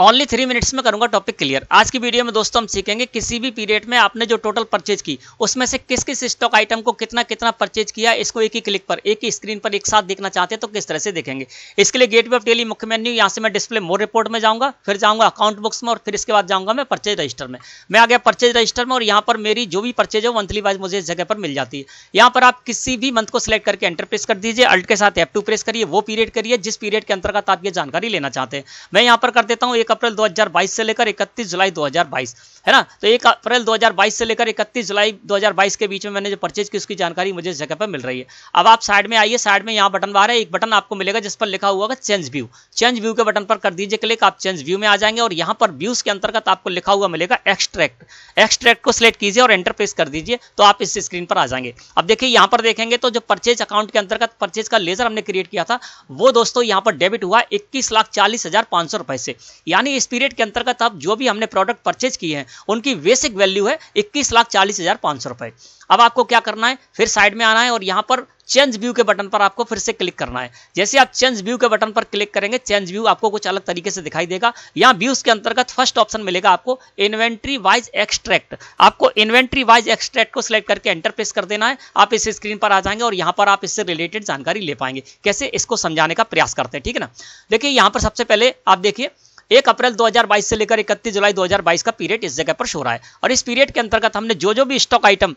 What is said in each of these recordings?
only three minutes में करूंगा topic clear आज की वीडियो में दोस्तों हम सीखेंगे किसी भी पीरियड में आपने जो टोटल परचेज की उसमें से किस किस स्टॉक आइटम को कितना कितना परचेज किया इसको एक ही क्लिक पर एक ही स्क्रीन पर एक साथ देखना चाहते हैं तो किस तरह से देखेंगे इसके लिए गेट वे ऑफ डेली मुख्य मेन्यू यहाँ से मैं डिस्प्ले मोर रिपोर्ट में जाऊंगा फिर जाऊंगा अकाउंट बुक्स में और फिर इसके बाद जाऊंगा मैं परचेज रजिस्टर में मैं आ गया परचेज रजिस्टर में और यहाँ पर मेरी जो भी परचेज है मंथली वाइज मुझे इस जगह पर मिल जाती है यहाँ पर आप किसी भी मंथ को सिलेक्ट करके एंटर प्रेस कर दीजिए अल्ट के साथ एप टू प्रेस करिए वो पीरियड करिए जिस पीरियड के अंतर्गत आप ये जानकारी लेना चाहते हैं मैं यहाँ पर कर देता हूँ एक अप्रैल 2022 से लेकर 31 जुलाई 2022 है ना तो एक अप्रैल 2022 से लेकर 31 जुलाई 2022 के बीच में मैंने जो परचेज की उसकी जानकारी मुझे इस जगह पर मिल रही है अब आप साइड में आइए साइड में यहाँ बटन बाहर है एक बटन आपको मिलेगा जिस पर लिखा हुआ चेंज व्यू चेंज व्यू के बटन पर कर दीजिए क्लिक आप चेंज व्यू में आ जाएंगे और यहाँ पर व्यूज के अंतर्गत आपको लिखा हुआ मिलेगा एक्सट्रैक्ट एक्सट्रैक्ट को सिलेक्ट कीजिए और एंटरप्रेस कर दीजिए तो आप इस स्क्रीन पर आ जाएंगे अब देखिए यहाँ पर देखेंगे तो जो परचेज अकाउंट के अंतर्गत परचेज का लेजर हमने क्रिएट किया था वो दोस्तों यहाँ पर डेबिट हुआ इक्कीस लाख चालीस हजार पांच सौ रुपए से यानी इस पीरियड के अंतर्गत अब जो भी हमने प्रोडक्ट परचेज किए हैं उनकी बेसिक वैल्यू है इक्कीस लाख चालीस हजार पाँच सौ रुपए अब आपको क्या करना है फिर साइड में आना है और यहाँ पर चेंज व्यू के बटन पर आपको फिर से क्लिक करना है जैसे आप चेंज व्यू के बटन पर क्लिक करेंगे चेंज व्यू आपको कुछ अलग तरीके से दिखाई देगा यहाँ व्यूज के अंतर्गत फर्स्ट ऑप्शन मिलेगा आपको इन्वेंट्री वाइज एक्सट्रैक्ट आपको इन्वेंट्री वाइज एक्सट्रैक्ट को सिलेक्ट करके एंटर प्रेस कर देना है आप इस स्क्रीन पर आ जाएंगे और यहाँ पर आप इससे रिलेटेड जानकारी ले पाएंगे कैसे इसको समझाने का प्रयास करते हैं ठीक है ना देखिए यहाँ पर सबसे पहले आप देखिए एक अप्रैल 2022 से लेकर इकतीस जुलाई 2022 का पीरियड इस जगह पर शो रहा है और इस पीरियड के अंतर्गत हमने जो जो भी स्टॉक आइटम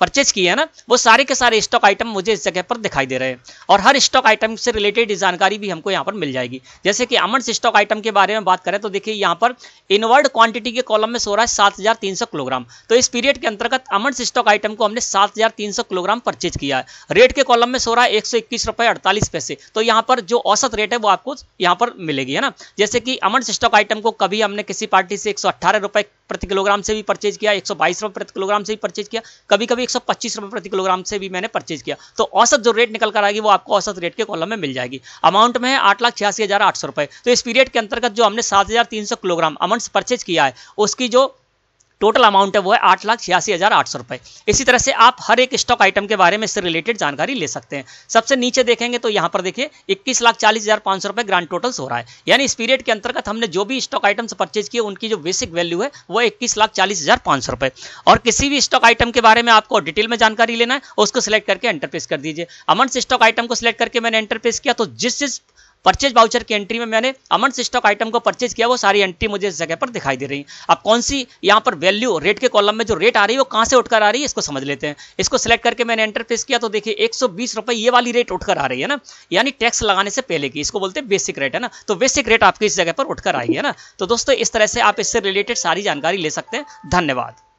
परचेज की है ना वो सारे के सारे स्टॉक आइटम मुझे इस जगह पर दिखाई दे रहे हैं और हर स्टॉक आइटम से रिलेटेड जानकारी भी हमको यहाँ पर मिल जाएगी जैसे कि अमन स्टॉक आइटम के बारे में बात करें तो देखिए यहाँ पर इनवर्ड क्वांटिटी के कॉलम में सो रहा है सात किलोग्राम तो इस पीरियड के अंतर्गत अमन स्टॉक आइटम को हमने सात किलोग्राम परचेज किया है रेट के कॉलम में सो रहा है एक सौ पैसे तो यहाँ पर जो औसत रेट है वो आपको यहाँ पर मिलेगी है ना जैसे कि अमन स्टॉक आइटम को कभी हमने किसी पार्टी से एक सौ प्रति किलोग्राम से भी परचेज किया एक सौ प्रति किलोग्राम से भी परचेज किया कभी कभी एक रुपए प्रति किलोग्राम से भी मैंने परचेज किया तो औसत जो रेट निकल कर आएगी वो आपको औसत रेट के कॉलम में मिल जाएगी अमाउंट में है आठ लाख छियासी हज़ार आठ सौ तो इस पीरियड के अंतर्गत जो हमने सात हज़ार तीन सौ किलोग्राम अमाउंट परचेज किया है उसकी जो टोटल अमाउंट है वो है आठ लाख छियासी हज़ार आठ सौ रुपए इसी तरह से आप हर एक स्टॉक आइटम के बारे में इससे रिलेटेड जानकारी ले सकते हैं सबसे नीचे देखेंगे तो यहाँ पर देखिए इक्कीस लाख चालीस हज़ार पांच सौ रुपए ग्रांड टोटल्स हो रहा है यानी इस पीरियड के अंतर्गत हमने जो भी स्टॉक आइटम्स परचेज किए उनकी जो बेसिक वैल्यू है वो इक्कीस लाख चालीस हज़ार पांच सौ रुपए और किसी भी स्टॉक आइटम के बारे में आपको डिटेल में जानकारी लेना है उसको सिलेक्ट करके एंटरप्रेस कर दीजिए अमन स्टॉक आइटम को सिलेक्ट करके मैंने एंटरप्रेस किया तो जिस जिस परचेज बाउचर की एंट्री में मैंने अमन स्टॉक आइटम को परचेज किया वो सारी एंट्री मुझे इस जगह पर दिखाई दे रही है अब कौन सी यहाँ पर वैल्यू रेट के कॉलम में जो रेट आ रही है वो कहाँ से उठकर आ रही है इसको समझ लेते हैं इसको सिलेक्ट करके मैंने एंटर प्रेस किया तो देखिए एक रुपए ये वाली रेट उठकर आ रही है ना यानी टैक्स लगाने से पहले की इसको बोलते हैं बेसिक रेट है ना तो बेसिक रेट आपकी इस जगह पर उठकर आई है ना तो दोस्तों इस तरह से आप इससे रिलेटेड सारी जानकारी ले सकते हैं धन्यवाद